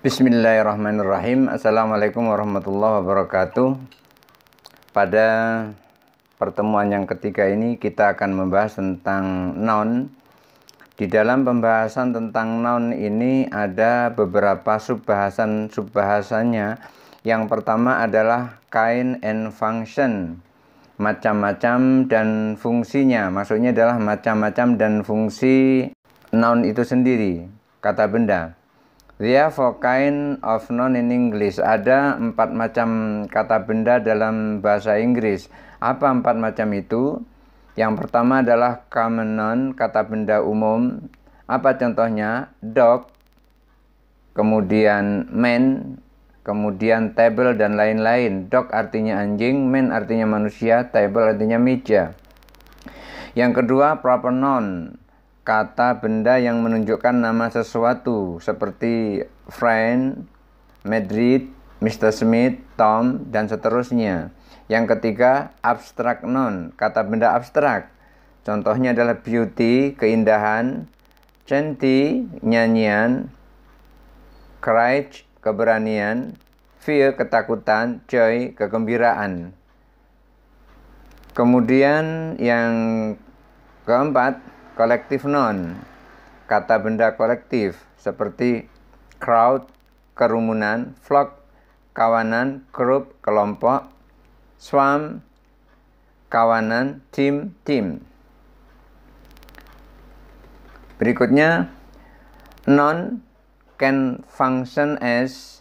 Bismillahirrahmanirrahim Assalamualaikum warahmatullahi wabarakatuh Pada pertemuan yang ketiga ini kita akan membahas tentang noun Di dalam pembahasan tentang noun ini ada beberapa subbahasan-subbahasannya Yang pertama adalah kind and function Macam-macam dan fungsinya Maksudnya adalah macam-macam dan fungsi noun itu sendiri Kata benda There four kind of noun in English. Ada empat macam kata benda dalam bahasa Inggris. Apa empat macam itu? Yang pertama adalah common noun, kata benda umum. Apa contohnya? Dog, kemudian man, kemudian table dan lain-lain. Dog artinya anjing, man artinya manusia, table artinya meja. Yang kedua proper noun kata benda yang menunjukkan nama sesuatu seperti friend, Madrid, Mr. Smith, Tom, dan seterusnya. Yang ketiga, abstrak non, kata benda abstrak. Contohnya adalah beauty, keindahan, centi, nyanyian, courage, keberanian, fear, ketakutan, joy, kegembiraan. Kemudian yang keempat, kolektif non. Kata benda kolektif seperti crowd, kerumunan, flock, kawanan, grup, kelompok, swarm, kawanan, tim, tim. Berikutnya, non can function as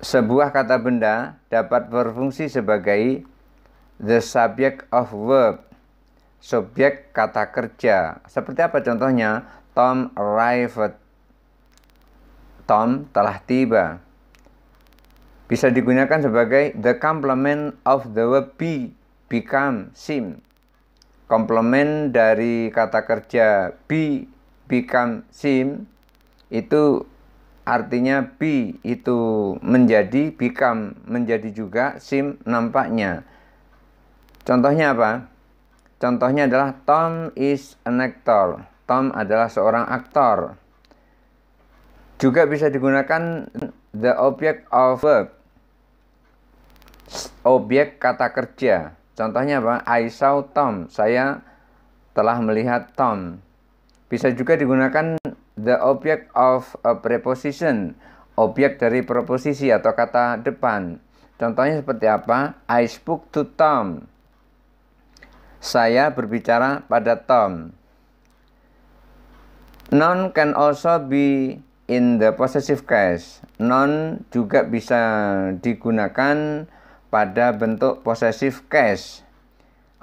sebuah kata benda dapat berfungsi sebagai the subject of verb subjek kata kerja. Seperti apa contohnya? Tom arrived. Tom telah tiba. Bisa digunakan sebagai the complement of the verb be, become, seem. Komplement dari kata kerja be, become, seem itu artinya be itu menjadi, become menjadi juga, seem nampaknya. Contohnya apa? Contohnya adalah Tom is an actor. Tom adalah seorang aktor. Juga bisa digunakan the object of verb. Objek kata kerja. Contohnya apa? I saw Tom. Saya telah melihat Tom. Bisa juga digunakan the object of a preposition. Objek dari preposisi atau kata depan. Contohnya seperti apa? I spoke to Tom saya berbicara pada Tom. Non can also be in the possessive case. Non juga bisa digunakan pada bentuk possessive case.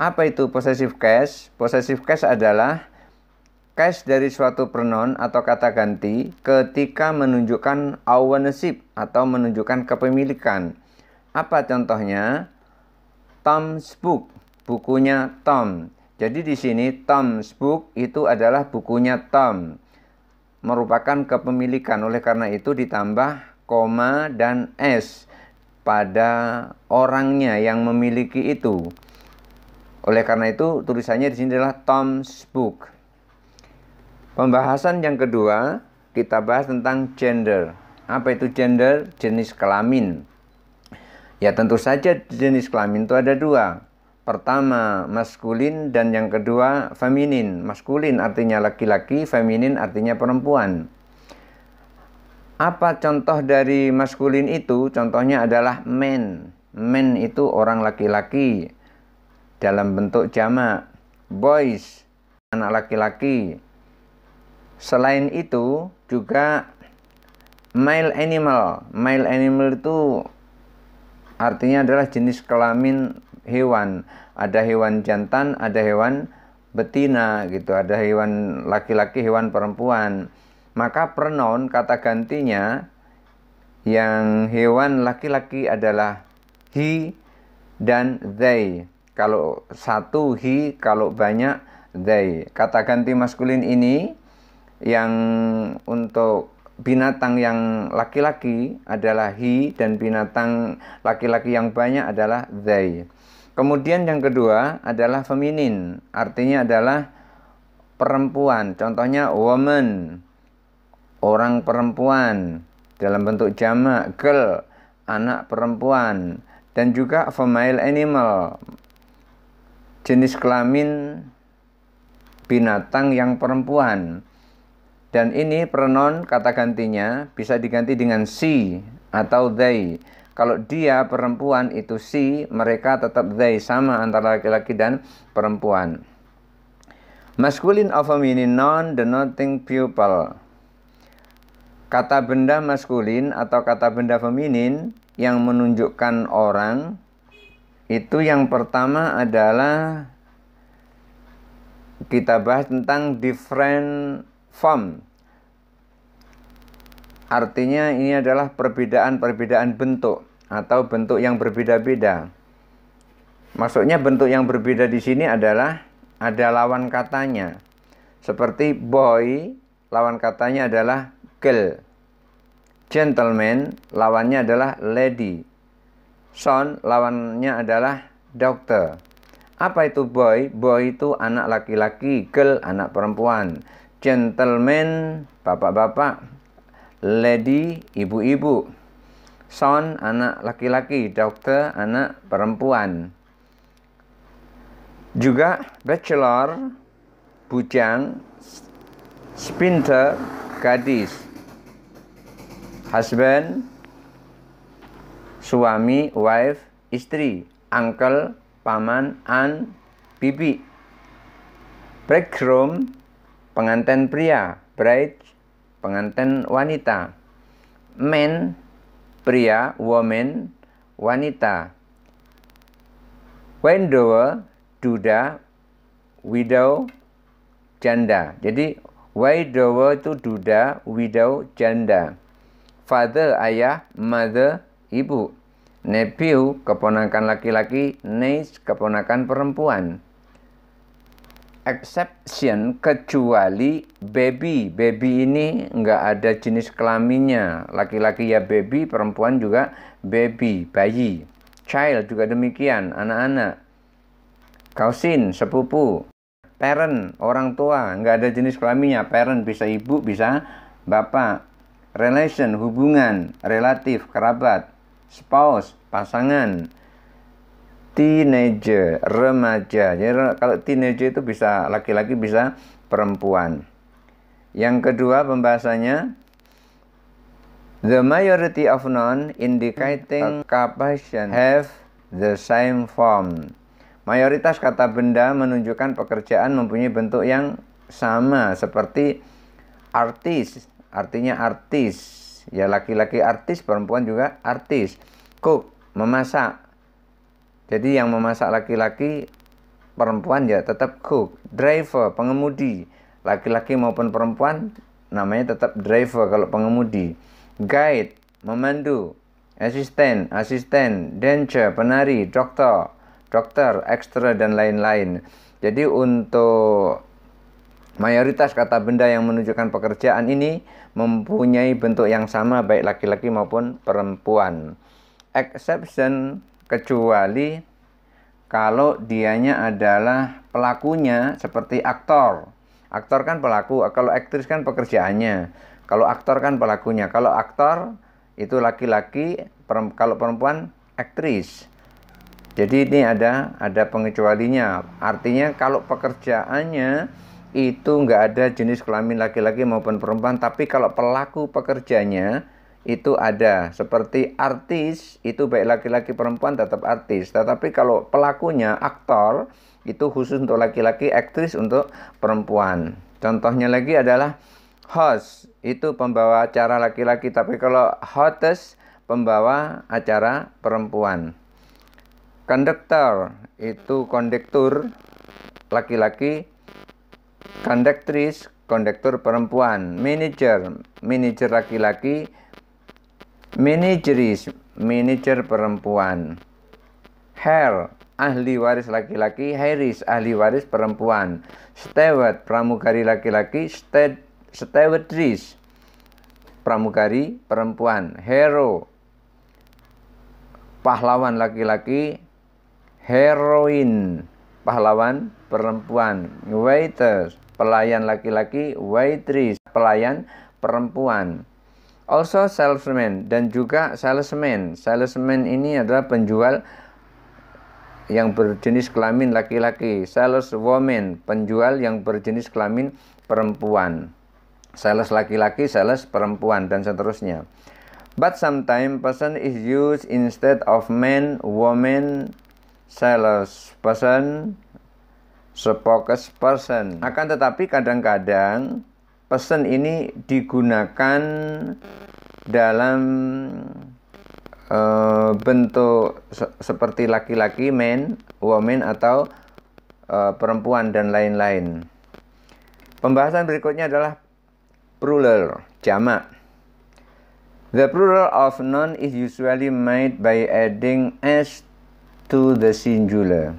Apa itu possessive case? Possessive case adalah case dari suatu pronoun atau kata ganti ketika menunjukkan ownership atau menunjukkan kepemilikan. Apa contohnya? Tom's book bukunya Tom. Jadi di sini Tom's book itu adalah bukunya Tom. Merupakan kepemilikan oleh karena itu ditambah koma dan S pada orangnya yang memiliki itu. Oleh karena itu tulisannya di sini adalah Tom's book. Pembahasan yang kedua kita bahas tentang gender. Apa itu gender? Jenis kelamin. Ya tentu saja jenis kelamin itu ada dua pertama maskulin dan yang kedua feminin. Maskulin artinya laki-laki, feminin artinya perempuan. Apa contoh dari maskulin itu? Contohnya adalah men. Men itu orang laki-laki dalam bentuk jamak. Boys, anak laki-laki. Selain itu juga male animal. Male animal itu artinya adalah jenis kelamin hewan. Ada hewan jantan, ada hewan betina gitu, ada hewan laki-laki, hewan perempuan. Maka pronoun kata gantinya yang hewan laki-laki adalah he dan they. Kalau satu he, kalau banyak they. Kata ganti maskulin ini yang untuk binatang yang laki-laki adalah he dan binatang laki-laki yang banyak adalah they. Kemudian yang kedua adalah feminin, artinya adalah perempuan. Contohnya woman, orang perempuan dalam bentuk jamak, girl, anak perempuan dan juga female animal, jenis kelamin binatang yang perempuan. Dan ini pronoun kata gantinya bisa diganti dengan she atau they. Kalau dia perempuan itu si, mereka tetap they sama antara laki-laki dan perempuan. Maskulin of feminine non denoting pupil. Kata benda maskulin atau kata benda feminin yang menunjukkan orang itu yang pertama adalah kita bahas tentang different form Artinya ini adalah perbedaan-perbedaan bentuk atau bentuk yang berbeda-beda. Maksudnya bentuk yang berbeda di sini adalah ada lawan katanya. Seperti boy, lawan katanya adalah girl. Gentleman, lawannya adalah lady. Son, lawannya adalah dokter. Apa itu boy? Boy itu anak laki-laki, girl anak perempuan. Gentleman, bapak-bapak, lady ibu-ibu, son anak laki-laki, dokter anak perempuan. Juga bachelor, bujang, spinter, gadis, husband, suami, wife, istri, uncle, paman, aunt bibi. Break room, pengantin pria, bride, pengantin wanita. Men, pria, woman, wanita. Wendower, duda, widow, janda. Jadi, widower itu duda, widow, janda. Father, ayah, mother, ibu. Nephew, keponakan laki-laki, niece, keponakan perempuan exception kecuali baby. Baby ini nggak ada jenis kelaminnya. Laki-laki ya baby, perempuan juga baby, bayi. Child juga demikian, anak-anak. Kausin, sepupu. Parent, orang tua, nggak ada jenis kelaminnya. Parent bisa ibu, bisa bapak. Relation, hubungan, relatif, kerabat. Spouse, pasangan teenager, remaja. Jadi kalau teenager itu bisa laki-laki bisa perempuan. Yang kedua pembahasannya the majority of non indicating occupation have the same form. Mayoritas kata benda menunjukkan pekerjaan mempunyai bentuk yang sama seperti artis, artinya artis. Ya laki-laki artis, perempuan juga artis. Cook, memasak jadi yang memasak laki-laki, perempuan ya tetap cook, driver, pengemudi. Laki-laki maupun perempuan namanya tetap driver kalau pengemudi. Guide, memandu, asisten, asisten, dancer, penari, dokter, dokter, ekstra dan lain-lain. Jadi untuk mayoritas kata benda yang menunjukkan pekerjaan ini mempunyai bentuk yang sama baik laki-laki maupun perempuan. Exception kecuali kalau dianya adalah pelakunya seperti aktor. Aktor kan pelaku, kalau aktris kan pekerjaannya. Kalau aktor kan pelakunya. Kalau aktor itu laki-laki, kalau perempuan aktris. Jadi ini ada ada pengecualinya. Artinya kalau pekerjaannya itu nggak ada jenis kelamin laki-laki maupun perempuan, tapi kalau pelaku pekerjanya itu ada. Seperti artis itu baik laki-laki perempuan tetap artis, tetapi kalau pelakunya aktor itu khusus untuk laki-laki, aktris untuk perempuan. Contohnya lagi adalah host itu pembawa acara laki-laki, tapi kalau hostess pembawa acara perempuan. Konduktor itu kondektur laki-laki, kondektris kondektur perempuan, manager manager laki-laki, Mini Cher perempuan. Hair, ahli waris laki-laki. Harris, ahli waris perempuan. Steward, pramugari laki-laki. Stewardess, pramugari perempuan. Hero, pahlawan laki-laki. Heroin, pahlawan perempuan. Waiters, pelayan laki-laki. Waitress, pelayan perempuan. Also salesman dan juga salesman. Salesman ini adalah penjual yang berjenis kelamin laki-laki. Saleswoman, penjual yang berjenis kelamin perempuan. Sales laki-laki, sales perempuan dan seterusnya. But sometimes person is used instead of men, woman, sales person, spokesperson. Akan tetapi kadang-kadang pesan ini digunakan dalam uh, bentuk se seperti laki-laki men, woman atau uh, perempuan dan lain-lain. Pembahasan berikutnya adalah plural, jamak. The plural of noun is usually made by adding s to the singular.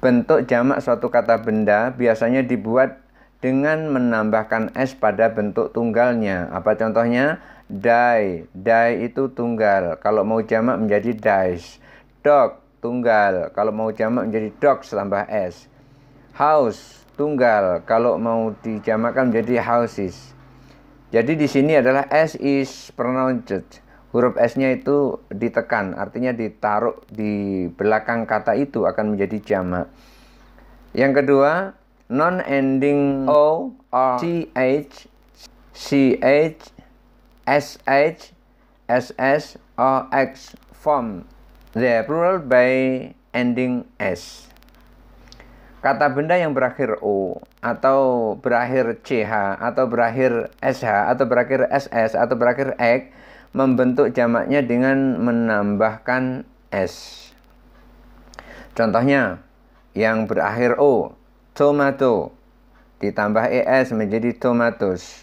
Bentuk jamak suatu kata benda biasanya dibuat dengan menambahkan S pada bentuk tunggalnya. Apa contohnya? Dai. Dai itu tunggal. Kalau mau jamak menjadi dice. Dog, tunggal. Kalau mau jamak menjadi dog tambah S. House, tunggal. Kalau mau dijamakan menjadi houses. Jadi di sini adalah S is pronounced. Huruf S-nya itu ditekan, artinya ditaruh di belakang kata itu akan menjadi jamak. Yang kedua, non ending o r t h c h s h s s r x form the plural by ending s kata benda yang berakhir o atau berakhir ch atau berakhir sh atau berakhir ss atau berakhir x membentuk jamaknya dengan menambahkan s. Contohnya yang berakhir o tomato ditambah es menjadi tomatos.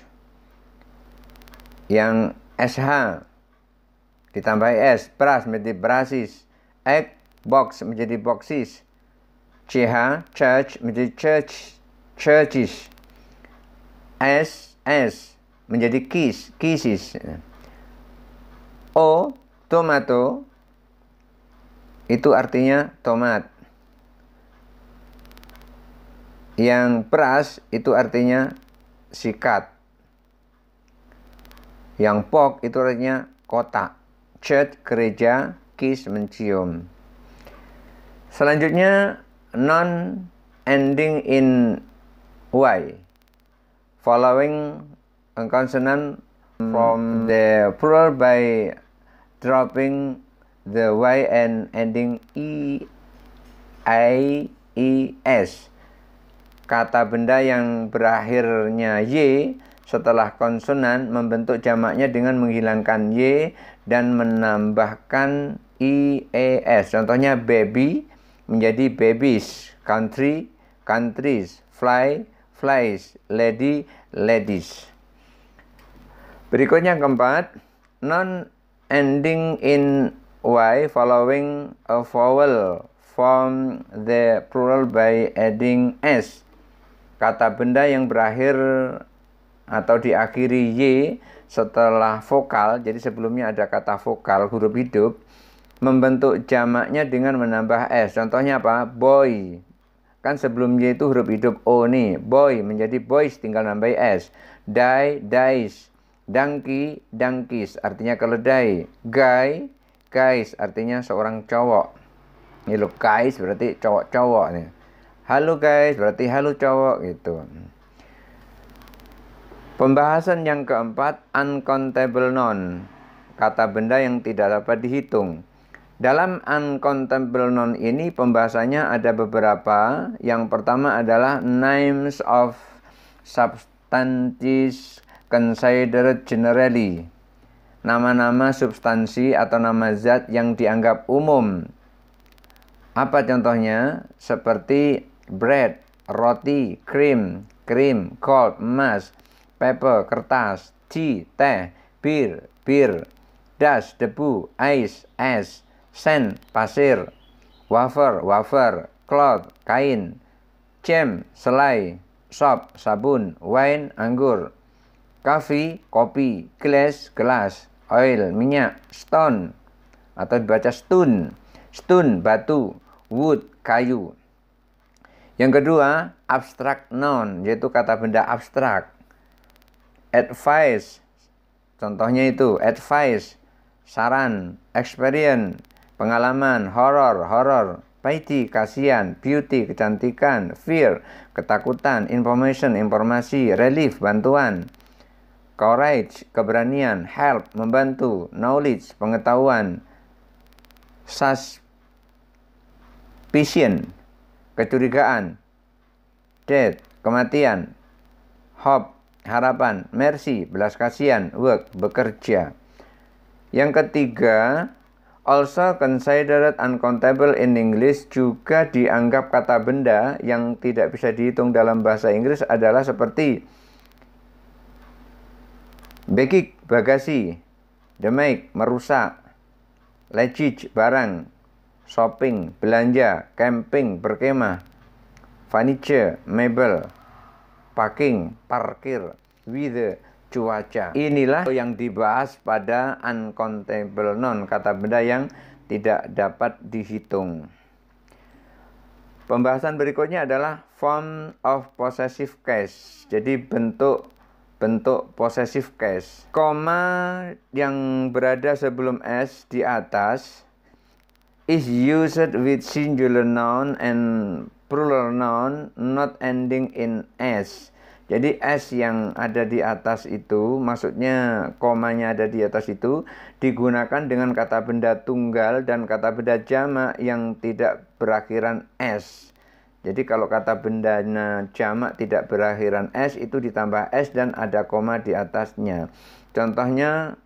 Yang sh ditambah es pras menjadi brasis, egg box menjadi boxes, ch church menjadi church churches, s s menjadi kiss kisses, o tomato itu artinya tomat Yang peras itu artinya sikat. Yang pok itu artinya kotak. Cet, gereja, kis, mencium. Selanjutnya, non ending in y. Following a consonant from mm-hmm. the plural by dropping the y and ending e, i, e, s kata benda yang berakhirnya y setelah konsonan membentuk jamaknya dengan menghilangkan y dan menambahkan i e s Contohnya baby menjadi babies, country countries, fly flies, lady ladies. Berikutnya keempat, non ending in y following a vowel form the plural by adding s kata benda yang berakhir atau diakhiri Y setelah vokal, jadi sebelumnya ada kata vokal huruf hidup, membentuk jamaknya dengan menambah S. Contohnya apa? Boy. Kan sebelum y itu huruf hidup O nih. Boy menjadi boys tinggal nambah S. Die, dies. Dangki, dangkis artinya keledai. Guy, guys artinya seorang cowok. Ini lo guys berarti cowok-cowok nih halo guys berarti halo cowok gitu pembahasan yang keempat uncountable noun kata benda yang tidak dapat dihitung dalam uncountable noun ini pembahasannya ada beberapa yang pertama adalah names of substances considered generally nama-nama substansi atau nama zat yang dianggap umum. Apa contohnya? Seperti bread, roti, cream, cream, cold, emas, paper, kertas, tea, teh, beer, beer, dust, debu, ice, ice, sand, pasir, wafer, wafer, cloth, kain, jam, selai, sop, sabun, wine, anggur, coffee, kopi, glass, gelas, oil, minyak, stone, atau dibaca stone, stone, batu, wood, kayu, yang kedua, abstract noun, yaitu kata benda abstrak. Advice, contohnya itu, advice, saran, experience, pengalaman, horror, horror, pity kasihan, beauty, kecantikan, fear, ketakutan, information, informasi, relief, bantuan, courage, keberanian, help, membantu, knowledge, pengetahuan, suspicion, kecurigaan, death, kematian, hope, harapan, mercy, belas kasihan, work, bekerja. Yang ketiga, also considered uncountable in English juga dianggap kata benda yang tidak bisa dihitung dalam bahasa Inggris adalah seperti bekik, bagasi, demik, merusak, legit, barang, shopping, belanja, camping, berkemah, furniture, mebel, parking, parkir, weather, cuaca. Inilah yang dibahas pada uncountable noun, kata benda yang tidak dapat dihitung. Pembahasan berikutnya adalah form of possessive case. Jadi bentuk bentuk possessive case. Koma yang berada sebelum S di atas is used with singular noun and plural noun not ending in s. Jadi s yang ada di atas itu, maksudnya komanya ada di atas itu digunakan dengan kata benda tunggal dan kata benda jamak yang tidak berakhiran s. Jadi kalau kata benda jamak tidak berakhiran s itu ditambah s dan ada koma di atasnya. Contohnya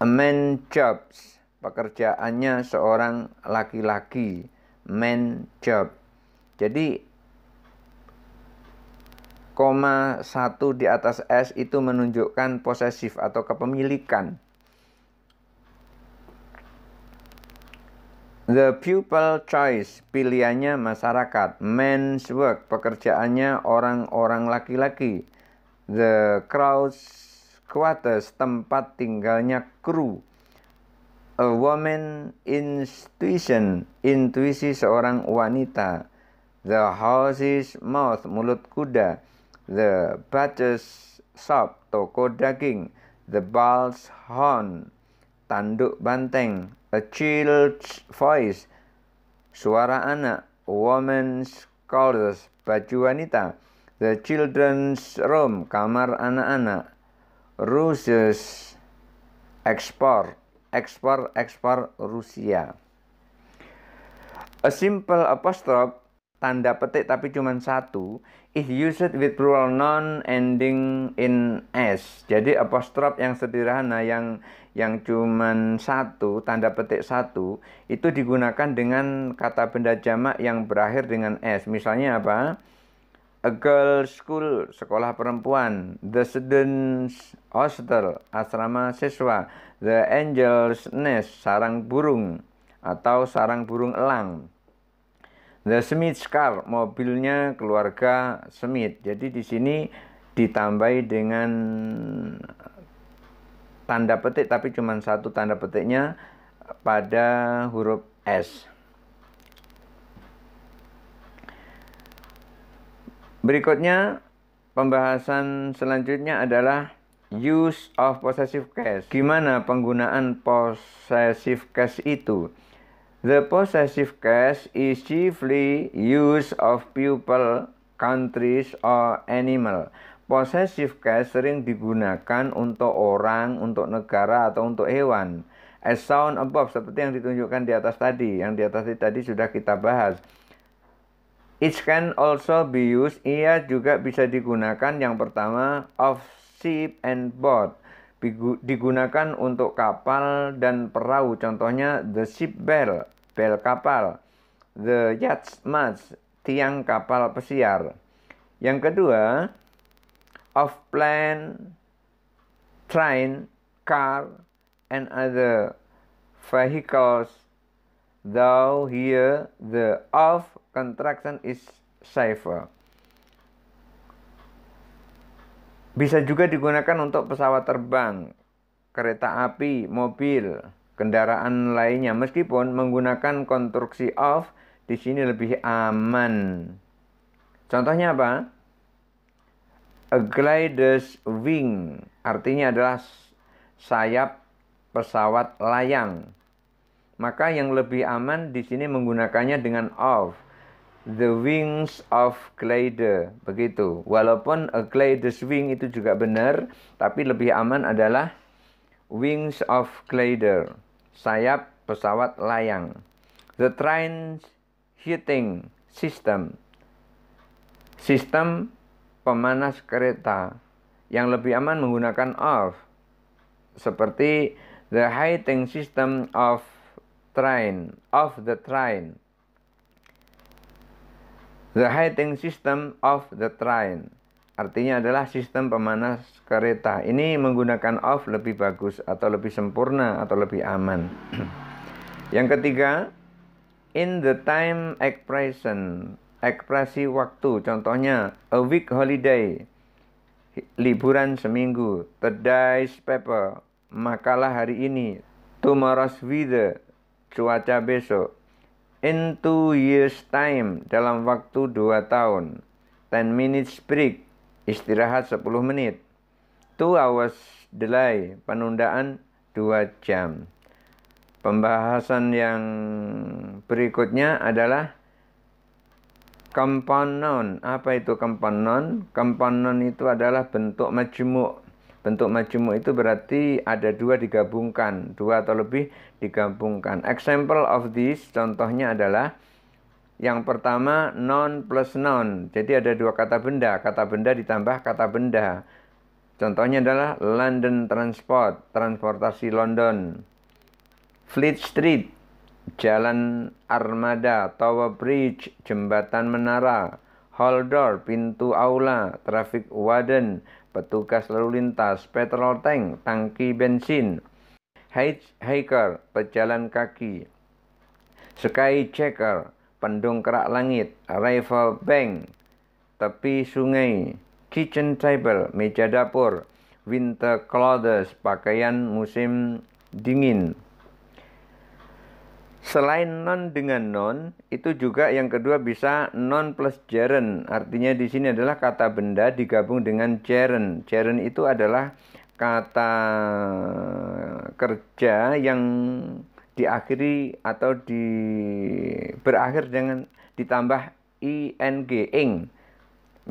a man jobs pekerjaannya seorang laki-laki, man job. Jadi koma satu di atas S itu menunjukkan posesif atau kepemilikan. The pupil choice, pilihannya masyarakat. Men's work, pekerjaannya orang-orang laki-laki. The crowd's quarters, tempat tinggalnya kru a woman intuition, intuisi seorang wanita, the horse's mouth, mulut kuda, the butcher's shop, toko daging, the bull's horn, tanduk banteng, a child's voice, suara anak, woman's clothes, baju wanita, the children's room, kamar anak-anak, roses, export, ekspor-ekspor Rusia. A simple apostrophe, tanda petik tapi cuma satu, is used with plural noun ending in s. Jadi apostrophe yang sederhana yang yang cuma satu, tanda petik satu, itu digunakan dengan kata benda jamak yang berakhir dengan s. Misalnya apa? a girls school, sekolah perempuan, the students hostel, asrama siswa, the angel's nest, sarang burung atau sarang burung elang. The Smith car, mobilnya keluarga Smith. Jadi di sini ditambahi dengan tanda petik tapi cuma satu tanda petiknya pada huruf S. Berikutnya pembahasan selanjutnya adalah use of possessive case. Gimana penggunaan possessive case itu? The possessive case is chiefly use of people, countries, or animal. Possessive case sering digunakan untuk orang, untuk negara, atau untuk hewan. As sound above, seperti yang ditunjukkan di atas tadi, yang di atas tadi sudah kita bahas. It can also be used. Ia juga bisa digunakan yang pertama of ship and boat. Digunakan untuk kapal dan perahu. Contohnya the ship bell, bell kapal. The yacht mast, tiang kapal pesiar. Yang kedua, of plane, train, car, and other vehicles. Though here the of contraction is safer. Bisa juga digunakan untuk pesawat terbang, kereta api, mobil, kendaraan lainnya. Meskipun menggunakan konstruksi of di sini lebih aman. Contohnya apa? A glider's wing artinya adalah sayap pesawat layang. Maka yang lebih aman di sini menggunakannya dengan of the wings of glider begitu walaupun a eh, glider's wing itu juga benar tapi lebih aman adalah wings of glider, sayap pesawat layang the train heating system sistem pemanas kereta yang lebih aman menggunakan of, seperti the heating system of train of the train The heating system of the train. Artinya adalah sistem pemanas kereta. Ini menggunakan off lebih bagus atau lebih sempurna atau lebih aman. Yang ketiga, in the time expression. Ekspresi waktu. Contohnya, a week holiday. Liburan seminggu. Today's paper. Makalah hari ini. Tomorrow's weather. Cuaca besok in two years time dalam waktu dua tahun ten minutes break istirahat sepuluh menit two hours delay penundaan dua jam pembahasan yang berikutnya adalah compound noun apa itu compound noun compound noun itu adalah bentuk majemuk Bentuk majemuk itu berarti ada dua digabungkan, dua atau lebih digabungkan. Example of this, contohnya adalah yang pertama non plus non. Jadi ada dua kata benda, kata benda ditambah kata benda. Contohnya adalah London Transport, transportasi London. Fleet Street, Jalan Armada, Tower Bridge, Jembatan Menara door, pintu aula, traffic warden, petugas lalu lintas, petrol tank, tangki bensin, hiker, pejalan kaki, sky checker, pendongkrak langit, rifle bank, tepi sungai, kitchen table, meja dapur, winter clothes, pakaian musim dingin. Selain non dengan non, itu juga yang kedua bisa non plus gerund. Artinya di sini adalah kata benda digabung dengan gerund. Gerund itu adalah kata kerja yang diakhiri atau di berakhir dengan ditambah ing, ing.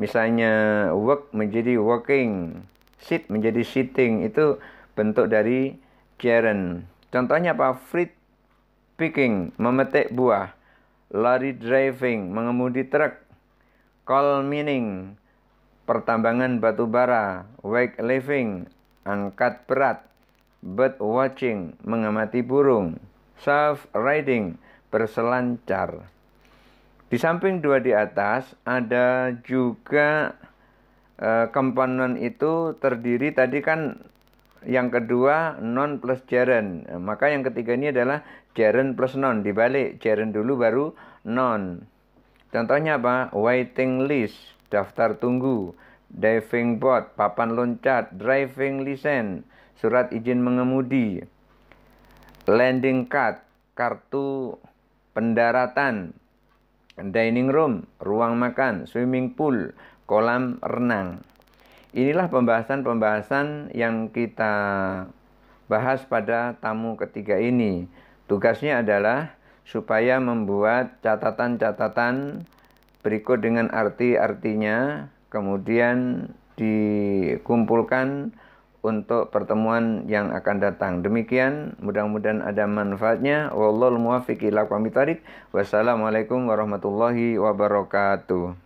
Misalnya work menjadi working, sit menjadi sitting itu bentuk dari gerund. Contohnya apa? Fritz picking, memetik buah, lorry driving, mengemudi truk, coal mining, pertambangan batu bara, wake living, angkat berat, bird watching, mengamati burung, self riding, berselancar. Di samping dua di atas ada juga komponen eh, komponen itu terdiri tadi kan yang kedua non plus gerund. Maka yang ketiga ini adalah Jaren plus non dibalik. Jaren dulu baru non. Contohnya apa? Waiting list, daftar tunggu. Diving board, papan loncat. Driving license, surat izin mengemudi. Landing card, kartu pendaratan. Dining room, ruang makan, swimming pool, kolam renang. Inilah pembahasan-pembahasan yang kita bahas pada tamu ketiga ini. Tugasnya adalah supaya membuat catatan-catatan berikut dengan arti-artinya, kemudian dikumpulkan untuk pertemuan yang akan datang. Demikian, mudah-mudahan ada manfaatnya. Wallahul muwaffiq ila Wassalamualaikum warahmatullahi wabarakatuh.